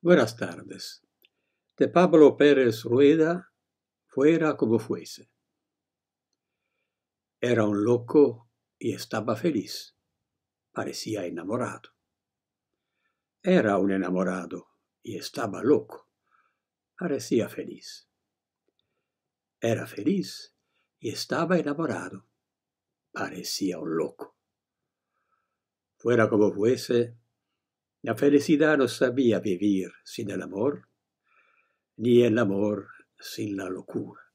Buenas tardes. De Pablo Pérez Rueda, fuera como fuese. Era un loco y estaba feliz. Parecía enamorado. Era un enamorado y estaba loco. Parecía feliz. Era feliz y estaba enamorado. Parecía un loco. Fuera como fuese, La felicidad no sabía vivir sin el amor, ni el amor sin la locura.